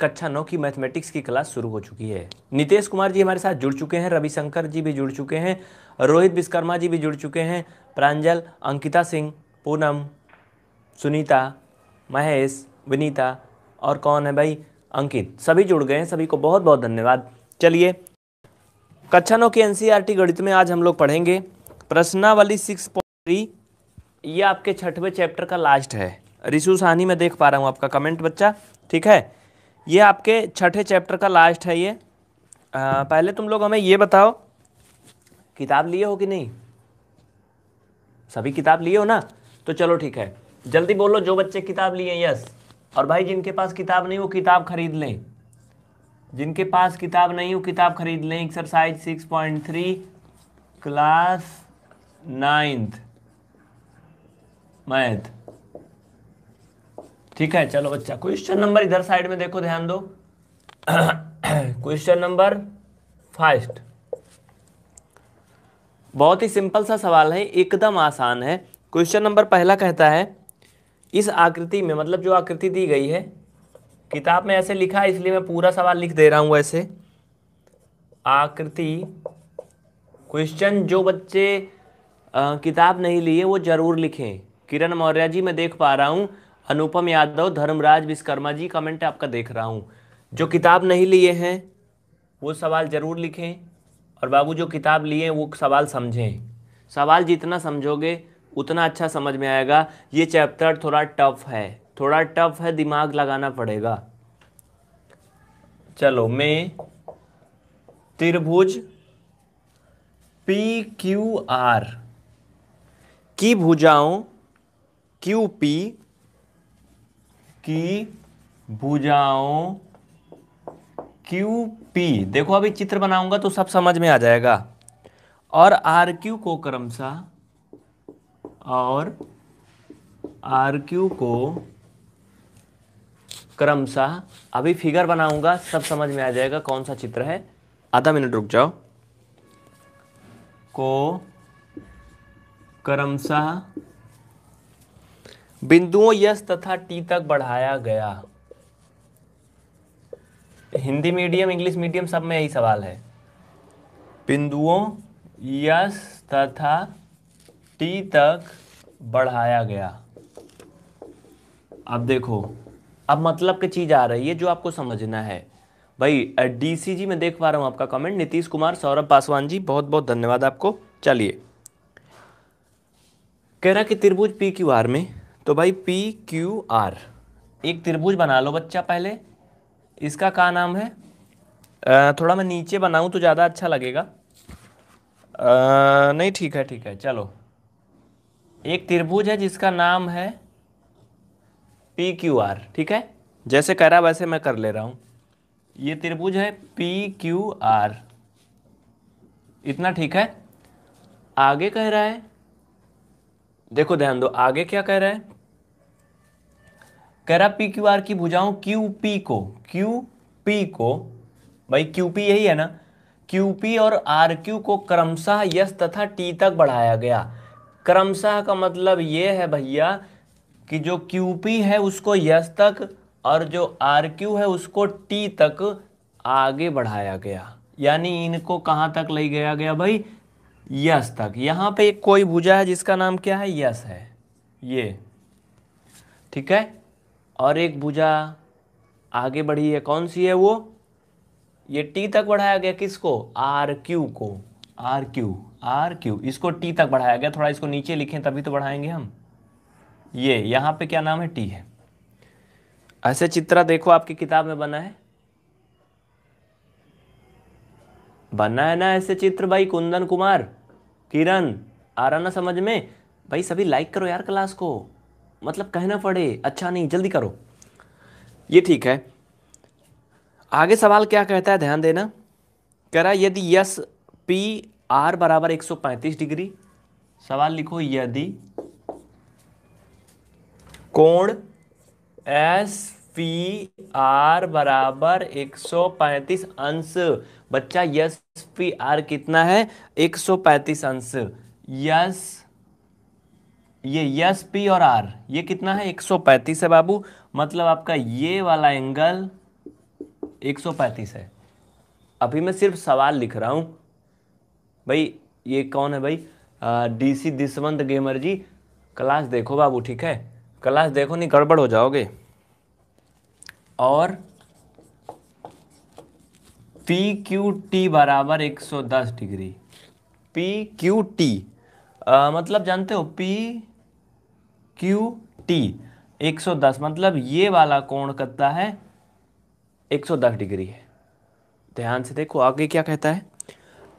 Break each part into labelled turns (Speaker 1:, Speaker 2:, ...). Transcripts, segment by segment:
Speaker 1: कक्षा नौ की मैथमेटिक्स की क्लास शुरू हो चुकी है नितेश कुमार जी हमारे साथ जुड़ चुके हैं रविशंकर जी भी जुड़ चुके हैं रोहित विश्वकर्मा जी भी जुड़ चुके हैं प्रांजल अंकिता सिंह पूनम सुनीता महेश विनीता और कौन है भाई अंकित सभी जुड़ गए हैं सभी को बहुत बहुत धन्यवाद चलिए कक्षा नौ की एन गणित में आज हम लोग पढ़ेंगे प्रश्नावली सिक्स ये आपके छठवें चैप्टर का लास्ट है रिशु साहनी मैं देख पा रहा हूँ आपका कमेंट बच्चा ठीक है ये आपके छठे चैप्टर का लास्ट है ये आ, पहले तुम लोग हमें ये बताओ किताब लिए हो कि नहीं सभी किताब लिए हो ना तो चलो ठीक है जल्दी बोलो जो बच्चे किताब लिए यस और भाई जिनके पास किताब नहीं वो किताब खरीद लें जिनके पास किताब नहीं वो किताब खरीद लें exercise six point three class ninth math ठीक है चलो बच्चा क्वेश्चन नंबर इधर साइड में देखो ध्यान दो क्वेश्चन नंबर फास्ट बहुत ही सिंपल सा सवाल है एकदम आसान है क्वेश्चन नंबर पहला कहता है इस आकृति में मतलब जो आकृति दी गई है किताब में ऐसे लिखा है इसलिए मैं पूरा सवाल लिख दे रहा हूं ऐसे आकृति क्वेश्चन जो बच्चे आ, किताब नहीं लिए वो ज़रूर लिखें किरण मौर्य जी मैं देख पा रहा हूं अनुपम यादव धर्मराज विश्वकर्मा जी कमेंट आपका देख रहा हूँ जो किताब नहीं लिए हैं वो सवाल ज़रूर लिखें और बाबू जो किताब लिए वो सवाल समझें सवाल जितना समझोगे उतना अच्छा समझ में आएगा ये चैप्टर थोड़ा टफ है थोड़ा टफ है दिमाग लगाना पड़ेगा चलो मैं त्रिभुज पी क्यू आर की भुजाओं क्यू पी की भुजाओं क्यू पी देखो अभी चित्र बनाऊंगा तो सब समझ में आ जाएगा और आर क्यू को क्रमशः और आर क्यू को क्रमशः अभी फिगर बनाऊंगा सब समझ में आ जाएगा कौन सा चित्र है आधा मिनट रुक जाओ को क्रमशः बिंदुओं यस तथा टी तक बढ़ाया गया हिंदी मीडियम इंग्लिश मीडियम सब में यही सवाल है बिंदुओं यश तथा टी तक बढ़ाया गया अब देखो अब मतलब की चीज़ आ रही है जो आपको समझना है भाई डीसीजी में देख पा रहा हूं आपका कमेंट नीतीश कुमार सौरभ पासवान जी बहुत बहुत धन्यवाद आपको चलिए कह रहा कि त्रिभुज पी क्यू आर में तो भाई पी क्यू आर एक त्रिभुज बना लो बच्चा पहले इसका क्या नाम है आ, थोड़ा मैं नीचे बनाऊँ तो ज़्यादा अच्छा लगेगा आ, नहीं ठीक है ठीक है चलो एक त्रिभुज है जिसका नाम है पी क्यू आर ठीक है जैसे कह रहा वैसे मैं कर ले रहा हूँ ये त्रिभुज है पी क्यू आर इतना ठीक है आगे कह रहा है देखो ध्यान दो आगे क्या कह रहा है करा पी क्यू आर की भुजाओं क्यू पी को क्यू पी को भाई क्यू पी यही है ना क्यू पी और आर क्यू को क्रमशः यस तथा टी तक बढ़ाया गया क्रमशः का मतलब ये है भैया कि जो क्यू पी है उसको यस तक और जो आर क्यू है उसको टी तक आगे बढ़ाया गया यानी इनको कहाँ तक ले गया गया भाई यस तक यहाँ पे एक कोई भुजा है जिसका नाम क्या है यस है ये ठीक है और एक भुजा आगे बढ़ी है कौन सी है वो ये टी तक बढ़ाया गया किसको आर क्यू को आर क्यू आर क्यू इसको टी तक बढ़ाया गया थोड़ा इसको नीचे लिखें तभी तो बढ़ाएंगे हम ये यहाँ पे क्या नाम है टी है ऐसे चित्रा देखो आपकी किताब में बना है बना है ना ऐसे चित्र भाई कुंदन कुमार किरण आ रहा ना समझ में भाई सभी लाइक करो यार क्लास को मतलब कहना पड़े अच्छा नहीं जल्दी करो ये ठीक है आगे सवाल क्या कहता है ध्यान देना कह रहा है यदि यस पी आर बराबर 135 डिग्री सवाल लिखो यदि कोण एस पी आर बराबर 135 अंश बच्चा यस पी आर कितना है 135 अंश यस ये यस पी और आर ये कितना है 135 है बाबू मतलब आपका ये वाला एंगल 135 है अभी मैं सिर्फ सवाल लिख रहा हूं भाई ये कौन है भाई D C Diswant gamer ji class देखो बाबू ठीक है क्लास देखो नहीं गड़बड़ हो जाओगे और पी क्यू टी बराबर एक सौ दस डिग्री पी क्यू टी मतलब जानते हो पी क्यू टी एक दस मतलब ये वाला कोण कितना है एक सौ दस डिग्री है ध्यान से देखो आगे क्या कहता है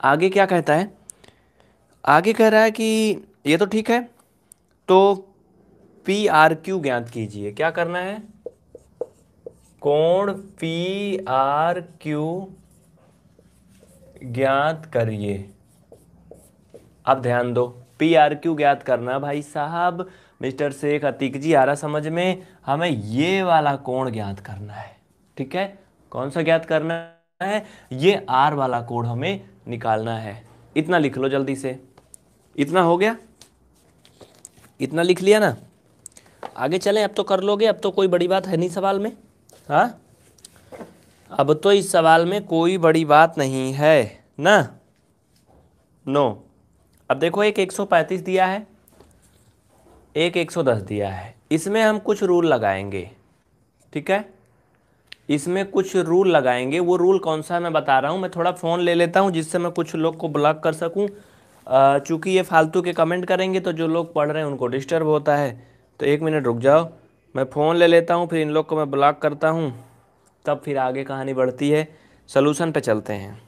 Speaker 1: आगे क्या कहता है आगे कह रहा है कि ये तो ठीक है तो पी आर क्यू ज्ञात कीजिए क्या करना है कोण पी आर क्यू ज्ञात करिए अब ध्यान दो पी आर क्यू ज्ञात करना भाई साहब मिस्टर शेख अतीक जी आ रहा समझ में हमें ये वाला कोण ज्ञात करना है ठीक है कौन सा ज्ञात करना है ये आर वाला कोण हमें निकालना है इतना लिख लो जल्दी से इतना हो गया इतना लिख लिया ना आगे चलें अब तो कर लोगे अब तो कोई बड़ी बात है नहीं सवाल में हाँ अब तो इस सवाल में कोई बड़ी बात नहीं है ना नो no. अब देखो एक 135 दिया है एक एक सौ दस दिया है इसमें हम कुछ रूल लगाएंगे ठीक है इसमें कुछ रूल लगाएंगे वो रूल कौन सा मैं बता रहा हूँ मैं थोड़ा फ़ोन ले लेता हूँ जिससे मैं कुछ लोग को ब्लॉक कर सकूँ चूँकि ये फालतू के कमेंट करेंगे तो जो लोग पढ़ रहे हैं उनको डिस्टर्ब होता है तो एक मिनट रुक जाओ मैं फ़ोन ले लेता हूँ फिर इन लोग को मैं ब्लॉक करता हूँ तब फिर आगे कहानी बढ़ती है सलूशन पर चलते हैं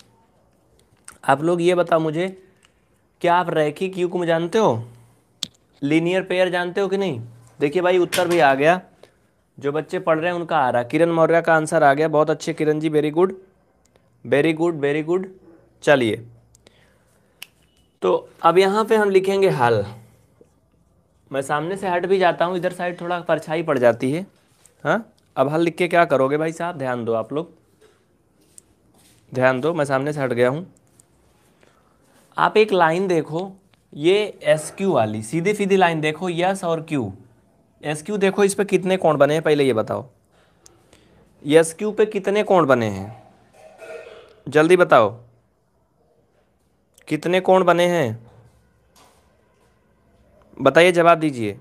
Speaker 1: आप लोग ये बताओ मुझे क्या आप रैखिक युग्म जानते हो लीनियर पेयर जानते हो कि नहीं देखिए भाई उत्तर भी आ गया जो बच्चे पढ़ रहे हैं उनका आ रहा किरण मौर्य का आंसर आ गया बहुत अच्छे Kiran ji very good very good very good चलिए तो अब यहाँ पे हम लिखेंगे हल मैं सामने से हट भी जाता हूँ इधर साइड थोड़ा परछाई पड़ जाती है हाँ अब हल लिख के क्या करोगे भाई साहब ध्यान दो आप लोग ध्यान दो मैं सामने से हट गया हूँ आप एक लाइन देखो ये एस क्यू वाली सीधी सीधी लाइन देखो यस और क्यू एस क्यू देखो इस पर कितने कोण बने हैं पहले ये बताओ यस क्यू पे कितने कोण बने हैं जल्दी बताओ कितने कोण बने हैं बताइए जवाब दीजिए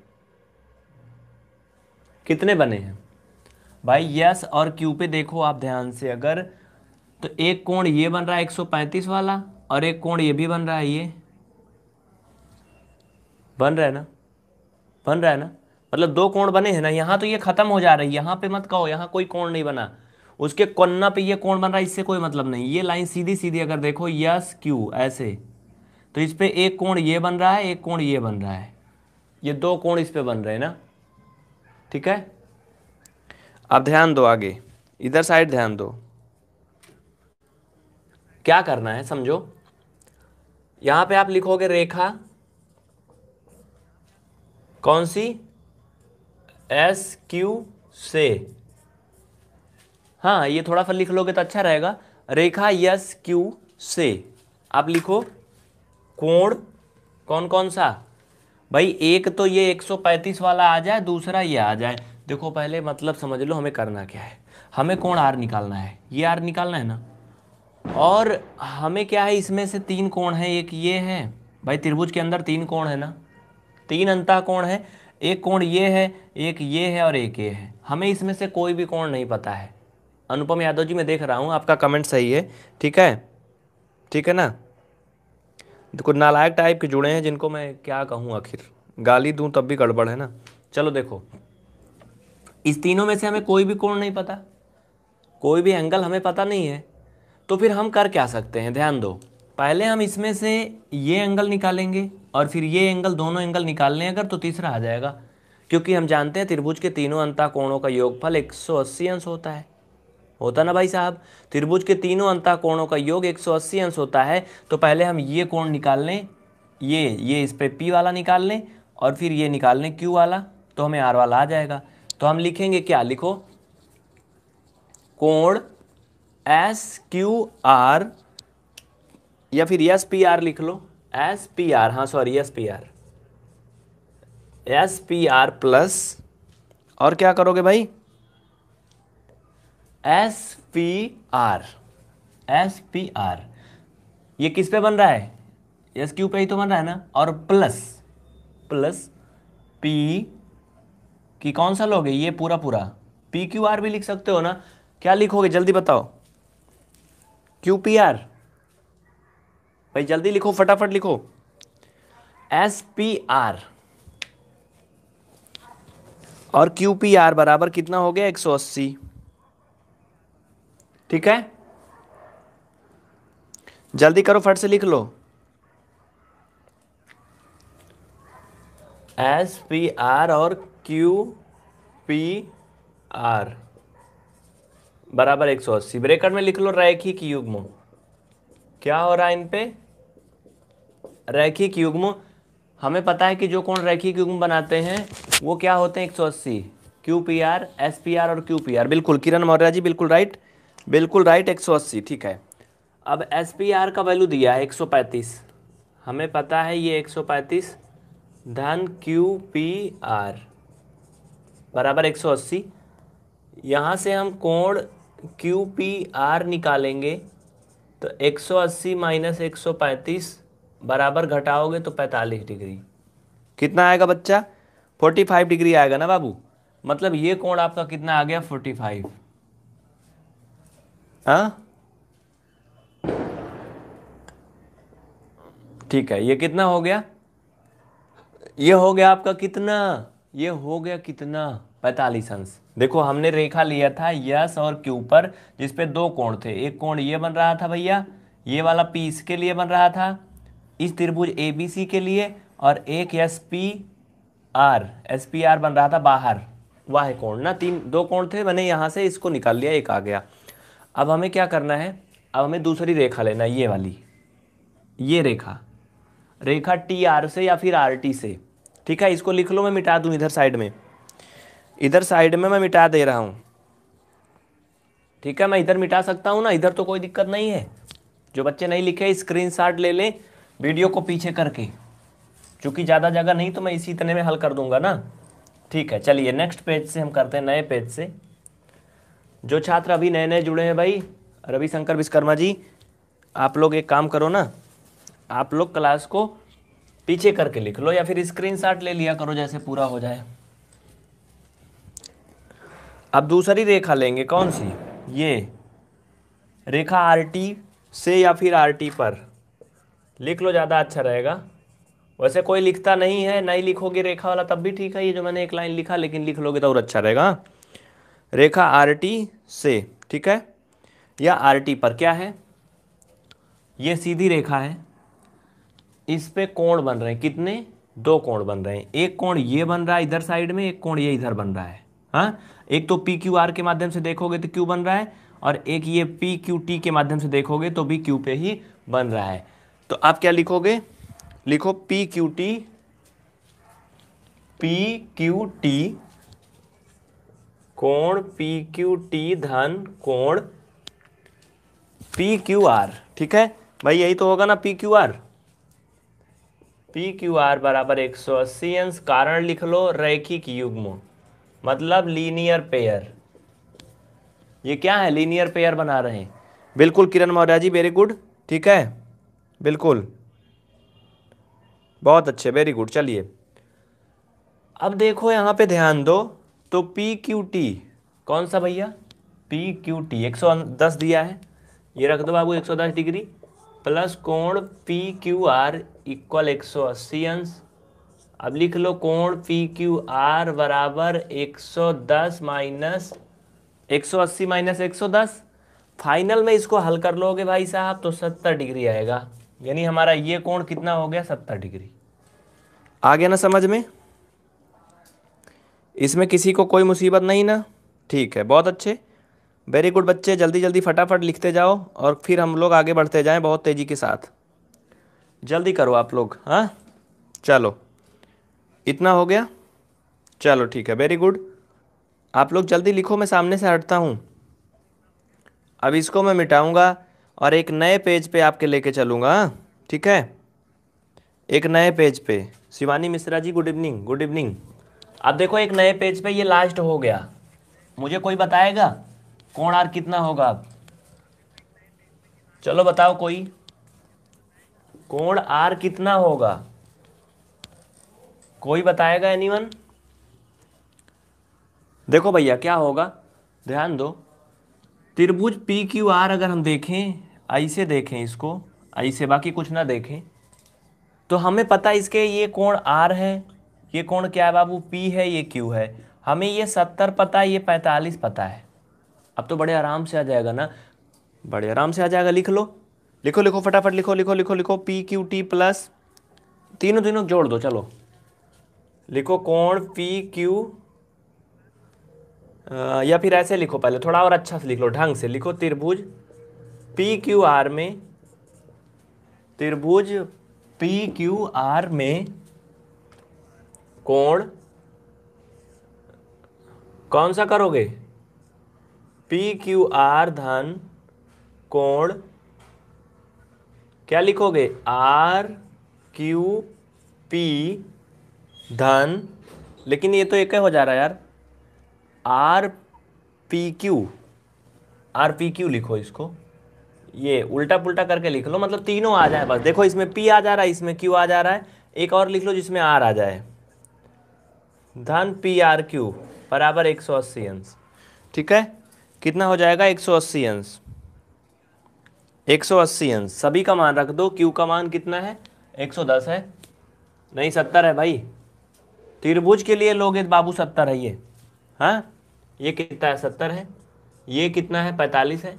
Speaker 1: कितने बने हैं भाई यस और क्यू पे देखो आप ध्यान से अगर तो एक कोण ये बन रहा है 135 वाला और एक कोण ये भी बन रहा है ये बन रहा है ना बन रहा है ना मतलब दो कोण बने हैं ना यहाँ तो ये ख़त्म हो जा रही है यहाँ पे मत कहो यहाँ कोई कोण नहीं बना उसके कोन्ना पे ये कोण बन रहा है इससे कोई मतलब नहीं ये लाइन सीधी सीधी अगर देखो यस क्यू ऐसे तो इस पर एक कोण ये बन रहा है एक कोण ये बन रहा है ये दो कोण इस पर बन रहे हैं ना ठीक है अब ध्यान दो आगे इधर साइड ध्यान दो क्या करना है समझो यहाँ पे आप लिखोगे रेखा कौन सी एस क्यू से हाँ ये थोड़ा सा लिख लोगे तो अच्छा रहेगा रेखा यस क्यू से आप लिखो कोण कौन कौन सा भाई एक तो ये 135 वाला आ जाए दूसरा ये आ जाए देखो पहले मतलब समझ लो हमें करना क्या है हमें कोण आर निकालना है ये आर निकालना है ना और हमें क्या है इसमें से तीन कोण है एक ये है भाई त्रिभुज के अंदर तीन कोण है ना तीन अंतः कोण है एक कोण ये है एक ये है और एक ये है हमें इसमें से कोई भी कोण नहीं पता है अनुपम यादव जी मैं देख रहा हूँ आपका कमेंट सही है ठीक है ठीक है ना कुछ नालायक टाइप के जुड़े हैं जिनको मैं क्या कहूँ आखिर गाली दूँ तब भी गड़बड़ है ना चलो देखो इस तीनों में से हमें कोई भी कोण नहीं पता कोई भी एंगल हमें पता नहीं है तो फिर हम कर क्या सकते हैं ध्यान दो पहले हम इसमें से ये एंगल निकालेंगे और फिर ये एंगल दोनों एंगल निकाल लें अगर तो तीसरा आ जाएगा क्योंकि हम जानते हैं त्रिभुज के तीनों अंता कोणों का योगफल 180 अंश होता है होता ना भाई साहब त्रिभुज के तीनों अंता कोणों का योग 180 अंश होता है तो पहले हम ये कोण निकाल लें ये ये इस पर पी वाला निकाल लें और फिर ये निकाल लें क्यू वाला तो हमें आर वाला आ जाएगा तो हम लिखेंगे क्या लिखो कोण एस क्यू आर या फिर एस पी आर लिख लो एस पी आर हाँ sorry S P R S P R plus और क्या करोगे भाई S P R S P R ये किस पे बन रहा है एस क्यू पे ही तो बन रहा है ना और प्लस प्लस पी की कौन सा लोगे ये पूरा पूरा पी क्यू आर भी लिख सकते हो ना क्या लिखोगे जल्दी बताओ क्यू पी आर भाई जल्दी लिखो फटाफट लिखो एस पी आर और क्यू पी आर बराबर कितना हो गया एक सौ अस्सी ठीक है जल्दी करो फट से लिख लो एस पी आर और क्यू पी आर बराबर एक सौ अस्सी ब्रेकर में लिख लो रैखिक युग्म क्या हो रहा है इन पे रैखिक युग्म हमें पता है कि जो कोण रैखिक युग्म बनाते हैं वो क्या होते हैं एक सौ अस्सी Q P R S P R और क्यू पी आर बिल्कुल किरण मौर्या जी बिल्कुल राइट बिल्कुल राइट एक सौ अस्सी ठीक है अब एस पी आर का वैल्यू दिया है एक सौ पैंतीस हमें पता है ये एक सौ पैंतीस धन क्यू पी आर बराबर एक सौ अस्सी यहाँ से हम कोण क्यू पी आर निकालेंगे तो एक सौ अस्सी माइनस एक सौ पैंतीस बराबर घटाओगे तो पैंतालीस डिग्री कितना आएगा बच्चा फोर्टी फाइव डिग्री आएगा ना बाबू मतलब ये कोण आपका कितना आ गया फोर्टी फाइव हाँ ठीक है ये कितना हो गया ये हो गया आपका कितना ये हो गया कितना पैतालीस अंश देखो हमने रेखा लिया था यस और क्यू पर जिसपे दो कोण थे एक कोण ये बन रहा था भैया ये वाला पी इसके लिए बन रहा था इस त्रिभुज ए बी सी के लिए और एक S P R S P R बन रहा था बाहर वाह कोण ना तीन दो कोण थे मैंने यहाँ से इसको निकाल लिया एक आ गया अब हमें क्या करना है अब हमें दूसरी रेखा लेना ये वाली ये रेखा रेखा टी आर से या फिर आर टी से ठीक है इसको लिख लो मैं मिटा दूँ इधर साइड में इधर साइड में मैं मिटा दे रहा हूँ ठीक है मैं इधर मिटा सकता हूँ ना इधर तो कोई दिक्कत नहीं है जो बच्चे नहीं लिखे स्क्रीनशॉट ले लें वीडियो को पीछे करके चूँकि ज़्यादा जगह नहीं तो मैं इसी इतने में हल कर दूंगा ना ठीक है चलिए नेक्स्ट पेज से हम करते हैं नए पेज से जो छात्र अभी नए नए जुड़े हैं भाई रविशंकर विश्वकर्मा जी आप लोग एक काम करो ना आप लोग क्लास को पीछे करके लिख लो या फिर स्क्रीनशॉट ले लिया करो जैसे पूरा हो जाए अब दूसरी रेखा लेंगे कौन सी ये रेखा आर टी से या फिर आर टी पर लिख लो ज़्यादा अच्छा रहेगा वैसे कोई लिखता नहीं है नहीं लिखोगे रेखा वाला तब भी ठीक है ये जो मैंने एक लाइन लिखा लेकिन लिख लोगे तो और अच्छा रहेगा रेखा आर टी से ठीक है या आर टी पर क्या है ये सीधी रेखा है इस पे कोण बन रहे हैं कितने दो कोण बन रहे हैं एक कोण ये बन रहा है इधर साइड में एक कोण ये इधर बन रहा है हाँ एक तो पी क्यू आर के माध्यम से देखोगे तो क्यू बन रहा है और एक ये पी क्यू टी के माध्यम से देखोगे तो भी क्यू पे ही बन रहा है तो आप क्या लिखोगे लिखो P Q T P Q T कोण पी क्यू टी धन कोण पी क्यू आर ठीक है भाई यही तो होगा ना P Q R P Q R बराबर एक सौ अस्सी अंश कारण लिख लो रैखिक युग्म मतलब लीनियर पेयर ये क्या है लीनियर पेयर बना रहे हैं बिल्कुल किरण मौर्य जी वेरी गुड ठीक है बिल्कुल बहुत अच्छे वेरी गुड चलिए अब देखो यहाँ पे ध्यान दो तो पी क्यू टी कौन सा भैया पी क्यू टी एक सौ दस दिया है ये रख दो बाबू एक सौ दस डिग्री प्लस कोण पी क्यू आर इक्वल एक सौ अस्सी अंश अब लिख लो कोण पी क्यू आर बराबर एक सौ दस माइनस एक सौ अस्सी माइनस एक सौ दस फाइनल में इसको हल कर लोगे भाई साहब तो सत्तर डिग्री आएगा यानी हमारा ये कोण कितना हो गया सत्तर डिग्री आ गया ना समझ में इसमें किसी को कोई मुसीबत नहीं ना ठीक है बहुत अच्छे वेरी गुड बच्चे जल्दी जल्दी फटाफट लिखते जाओ और फिर हम लोग आगे बढ़ते जाएं बहुत तेज़ी के साथ जल्दी करो आप लोग हाँ चलो इतना हो गया चलो ठीक है वेरी गुड आप लोग जल्दी लिखो मैं सामने से हटता हूँ अब इसको मैं मिटाऊँगा और एक नए पेज पे आपके लेके चलूँगा ठीक है एक नए पेज पे Shivani Mishra ji good evening good evening अब देखो एक नए पेज पे ये लास्ट हो गया मुझे कोई बताएगा कोण आर कितना होगा अब चलो बताओ कोई कोण आर कितना होगा कोई बताएगा एनीवन देखो भैया क्या होगा ध्यान दो त्रिभुज पी क्यू आर अगर हम देखें आई से देखें इसको आई से बाकी कुछ ना देखें तो हमें पता इसके ये कोण आर है ये कोण क्या है बाबू पी है ये क्यू है हमें ये सत्तर पता है ये पैंतालीस पता है अब तो बड़े आराम से आ जाएगा ना बड़े आराम से आ जाएगा लिख लो लिखो लिखो फटाफट लिखो लिखो लिखो लिखो पी क्यू टी प्लस तीनों तीनों जोड़ दो चलो लिखो कोण पी क्यू या फिर ऐसे लिखो पहले थोड़ा और अच्छा से लिख लो ढंग से लिखो त्रिभुज पी क्यू आर में त्रिभुज पी क्यू आर में कोण कौन सा करोगे पी क्यू आर धन कोण क्या लिखोगे आर क्यू पी धन लेकिन ये तो एक ही हो जा रहा है यार R P Q R P Q लिखो इसको ये उल्टा पुल्टा करके लिख लो मतलब तीनों आ जाए बस देखो इसमें पी आ जा रहा है इसमें क्यू आ जा रहा है एक और लिख लो जिसमें आर आ जाए धन पी आर क्यू बराबर एक सौ अस्सी अंश ठीक है कितना हो जाएगा एक सौ अस्सी अंश एक सौ अस्सी अंश सभी का मान रख दो क्यू का मान कितना है एक सौ दस है नहीं सत्तर है भाई त्रिभुज के लिए लोगे बाबू सत्तर है ये हाँ ये कितना है सत्तर है ये कितना है पैंतालीस है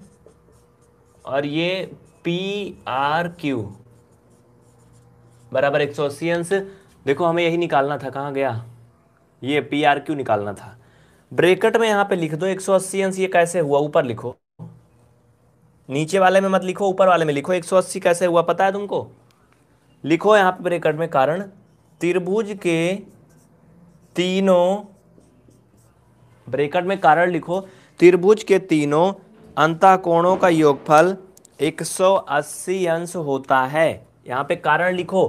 Speaker 1: और ये पी आर क्यू बराबर एक सौ अस्सी अंश देखो हमें यही निकालना था कहाँ गया ये पी आर क्यू निकालना था ब्रेकेट में यहाँ पे लिख दो एक सौ अस्सी अंश ये कैसे हुआ ऊपर लिखो नीचे वाले में मत लिखो ऊपर वाले में लिखो एक सौ अस्सी कैसे हुआ पता है तुमको लिखो यहाँ पे ब्रेकेट में कारण त्रिभुज के तीनों ब्रेकेट में कारण लिखो त्रिभुज के तीनों अंता कोणों का योगफल 180 अंश होता है यहाँ पे कारण लिखो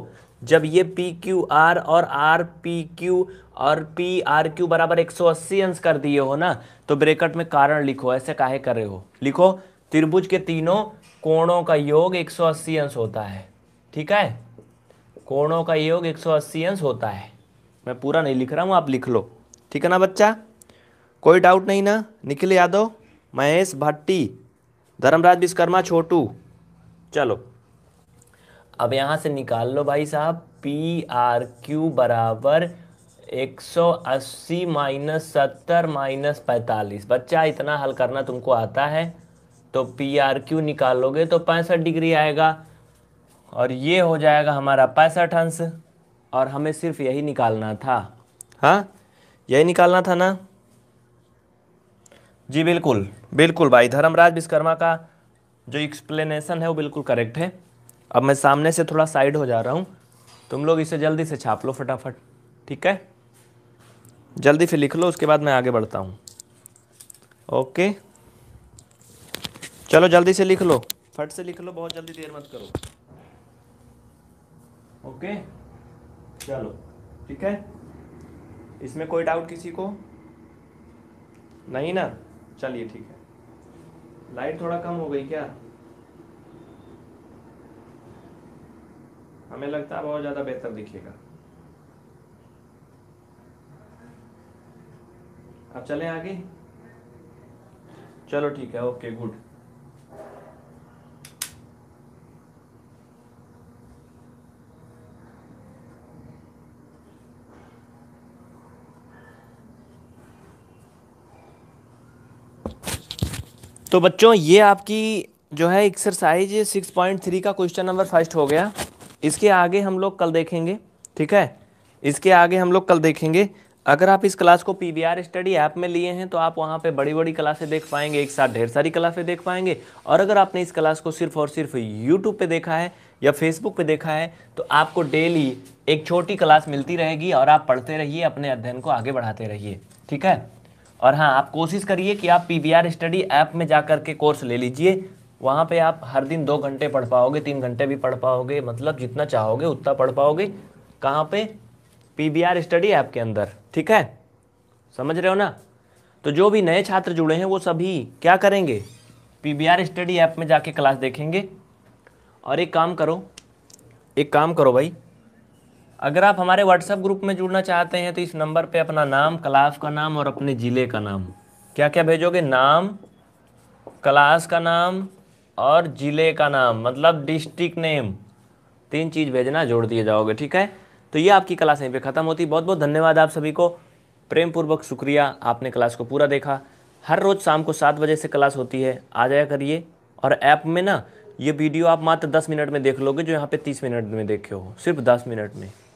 Speaker 1: जब ये पी क्यू आर और आर पी क्यू और पी आर क्यू बराबर 180 अंश कर दिए हो ना तो ब्रेकट में कारण लिखो ऐसे काहे कर रहे हो लिखो त्रिभुज के तीनों कोणों का योग 180 अंश होता है ठीक है कोणों का योग 180 अंश होता है मैं पूरा नहीं लिख रहा हूँ आप लिख लो ठीक है ना बच्चा कोई डाउट नहीं ना निखिल यादव महेश भट्टी धर्मराज विश्वकर्मा छोटू चलो अब यहाँ से निकाल लो भाई साहब पी आर क्यू बराबर 180 माइनस सत्तर माइनस पैंतालीस बच्चा इतना हल करना तुमको आता है तो पी आर क्यू निकालोगे तो पैंसठ डिग्री आएगा और ये हो जाएगा हमारा पैंसठ अंश और हमें सिर्फ यही निकालना था हाँ यही निकालना था ना जी बिल्कुल बिल्कुल भाई धर्मराज विश्वकर्मा का जो एक्सप्लेनेशन है वो बिल्कुल करेक्ट है अब मैं सामने से थोड़ा साइड हो जा रहा हूँ तुम लोग इसे जल्दी से छाप लो फटाफट ठीक है जल्दी से लिख लो उसके बाद मैं आगे बढ़ता हूँ ओके चलो जल्दी से लिख लो फट से लिख लो बहुत जल्दी देर मत करो ओके चलो ठीक है इसमें कोई डाउट किसी को नहीं ना चलिए ठीक है लाइट थोड़ा कम हो गई क्या हमें लगता है बहुत ज़्यादा बेहतर दिखेगा अब चले आगे चलो ठीक है ओके गुड तो बच्चों ये आपकी जो है एक्सरसाइज 6.3 का क्वेश्चन नंबर फर्स्ट हो गया इसके आगे हम लोग कल देखेंगे ठीक है इसके आगे हम लोग कल देखेंगे अगर आप इस क्लास को पी स्टडी ऐप में लिए हैं तो आप वहाँ पे बड़ी बड़ी क्लासें देख पाएंगे एक साथ ढेर सारी क्लासें देख पाएंगे और अगर आपने इस क्लास को सिर्फ और सिर्फ यूट्यूब पे देखा है या फेसबुक पे देखा है तो आपको डेली एक छोटी क्लास मिलती रहेगी और आप पढ़ते रहिए अपने अध्ययन को आगे बढ़ाते रहिए ठीक है और हाँ आप कोशिश करिए कि आप पी स्टडी ऐप में जा कर के कोर्स ले लीजिए वहाँ पे आप हर दिन दो घंटे पढ़ पाओगे तीन घंटे भी पढ़ पाओगे मतलब जितना चाहोगे उतना पढ़ पाओगे कहाँ पे पी स्टडी ऐप के अंदर ठीक है समझ रहे हो ना तो जो भी नए छात्र जुड़े हैं वो सभी क्या करेंगे पी स्टडी ऐप में जाके क्लास देखेंगे और एक काम करो एक काम करो भाई अगर आप हमारे व्हाट्सएप ग्रुप में जुड़ना चाहते हैं तो इस नंबर पे अपना नाम क्लास का नाम और अपने ज़िले का नाम क्या क्या भेजोगे नाम क्लास का नाम और ज़िले का नाम मतलब डिस्ट्रिक्ट नेम तीन चीज़ भेजना जोड़ दिए जाओगे ठीक है तो ये आपकी क्लास यहीं पर ख़त्म होती बहुत बहुत धन्यवाद आप सभी को प्रेम पूर्वक शुक्रिया आपने क्लास को पूरा देखा हर रोज़ शाम को सात बजे से क्लास होती है आ जाया करिए और ऐप में ना ये वीडियो आप मात्र दस मिनट में देख लोगे जो यहाँ पे तीस मिनट में देखे हो सिर्फ दस मिनट में